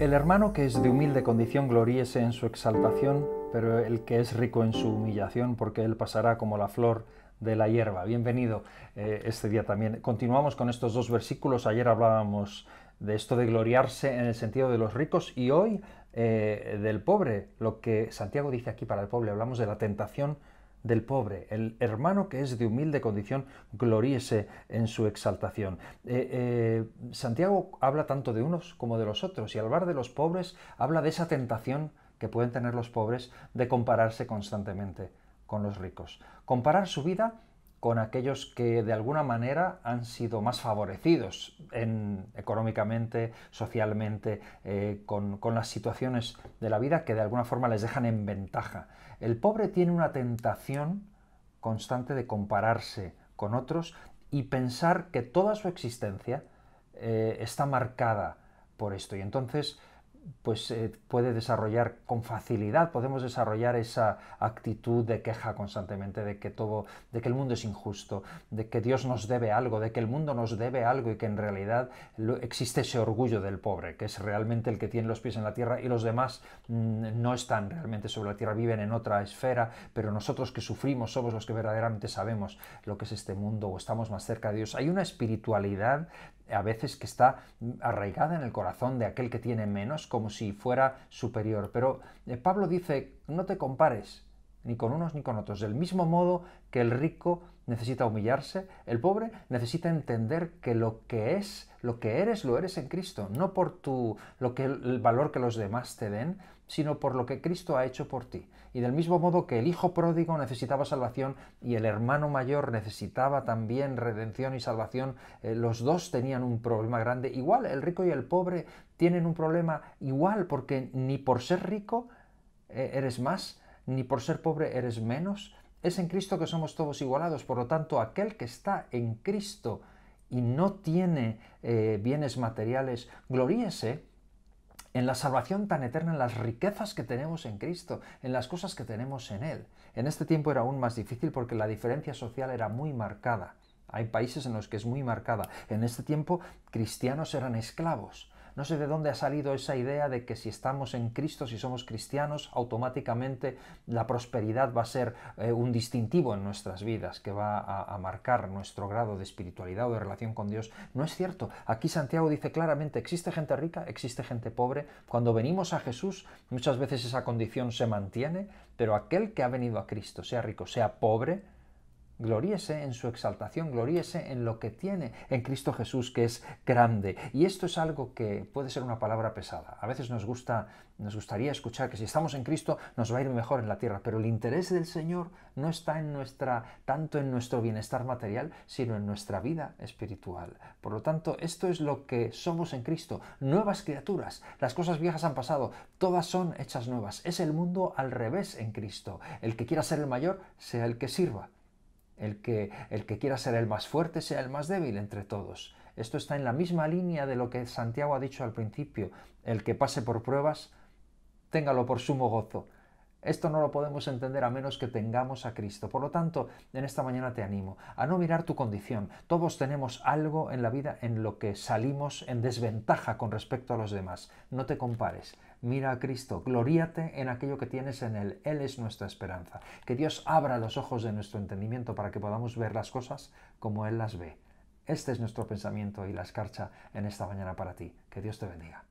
El hermano que es de humilde condición gloríese en su exaltación, pero el que es rico en su humillación, porque él pasará como la flor de la hierba. Bienvenido eh, este día también. Continuamos con estos dos versículos. Ayer hablábamos de esto de gloriarse en el sentido de los ricos y hoy eh, del pobre. Lo que Santiago dice aquí para el pobre, hablamos de la tentación del pobre, el hermano que es de humilde condición, gloríese en su exaltación. Eh, eh, Santiago habla tanto de unos como de los otros, y al hablar de los pobres habla de esa tentación que pueden tener los pobres de compararse constantemente con los ricos. Comparar su vida con aquellos que de alguna manera han sido más favorecidos económicamente, socialmente, eh, con, las situaciones de la vida que de alguna forma les dejan en ventaja. El pobre tiene una tentación constante de compararse con otros y pensar que toda su existencia eh, está marcada por esto. Y entonces pues se eh, puede desarrollar con facilidad, podemos desarrollar esa actitud de queja constantemente, de que todo, de que el mundo es injusto, de que Dios nos debe algo, de que el mundo nos debe algo y que en realidad existe ese orgullo del pobre, que es realmente el que tiene los pies en la tierra y los demás mm, no están realmente sobre la tierra, viven en otra esfera, pero nosotros que sufrimos somos los que verdaderamente sabemos lo que es este mundo o estamos más cerca de Dios. Hay una espiritualidad a veces que está arraigada en el corazón de aquel que tiene menos, como si fuera superior. Pero eh, Pablo dice, no te compares, ni con unos ni con otros. Del mismo modo que el rico necesita humillarse, el pobre necesita entender que lo que es, lo que eres, lo eres en Cristo, no por tu, lo que, el valor que los demás te den, sino por lo que Cristo ha hecho por ti. Y del mismo modo que el hijo pródigo necesitaba salvación y el hermano mayor necesitaba también redención y salvación, eh, los dos tenían un problema grande. Igual el rico y el pobre tienen un problema igual porque ni por ser rico eh, eres más, ni por ser pobre eres menos. Es en Cristo que somos todos igualados. Por lo tanto, aquel que está en Cristo y no tiene eh, bienes materiales, gloríese en la salvación tan eterna, en las riquezas que tenemos en Cristo, en las cosas que tenemos en Él. En este tiempo era aún más difícil porque la diferencia social era muy marcada. Hay países en los que es muy marcada. En este tiempo cristianos eran esclavos. No sé de dónde ha salido esa idea de que si estamos en Cristo, si somos cristianos, automáticamente la prosperidad va a ser eh, un distintivo en nuestras vidas, que va a marcar nuestro grado de espiritualidad o de relación con Dios. No es cierto. Aquí Santiago dice claramente, existe gente rica, existe gente pobre. Cuando venimos a Jesús, muchas veces esa condición se mantiene, pero aquel que ha venido a Cristo, sea rico, sea pobre, Gloríese en su exaltación, gloríese en lo que tiene en Cristo Jesús, que es grande. Y esto es algo que puede ser una palabra pesada. A veces nos, gusta, nos gustaría escuchar que si estamos en Cristo nos va a ir mejor en la tierra, pero el interés del Señor no está en nuestra, tanto en nuestro bienestar material, sino en nuestra vida espiritual. Por lo tanto, esto es lo que somos en Cristo, nuevas criaturas. Las cosas viejas han pasado, todas son hechas nuevas. Es el mundo al revés en Cristo. El que quiera ser el mayor, sea el que sirva. El que, el que quiera ser el más fuerte sea el más débil entre todos. Esto está en la misma línea de lo que Santiago ha dicho al principio. El que pase por pruebas, téngalo por sumo gozo esto no lo podemos entender a menos que tengamos a Cristo. Por lo tanto, en esta mañana te animo a no mirar tu condición. Todos tenemos algo en la vida en lo que salimos en desventaja con respecto a los demás. No te compares. Mira a Cristo, gloríate en aquello que tienes en Él. Él es nuestra esperanza. Que Dios abra los ojos de nuestro entendimiento para que podamos ver las cosas como Él las ve. Este es nuestro pensamiento y la escarcha en esta mañana para ti. Que Dios te bendiga.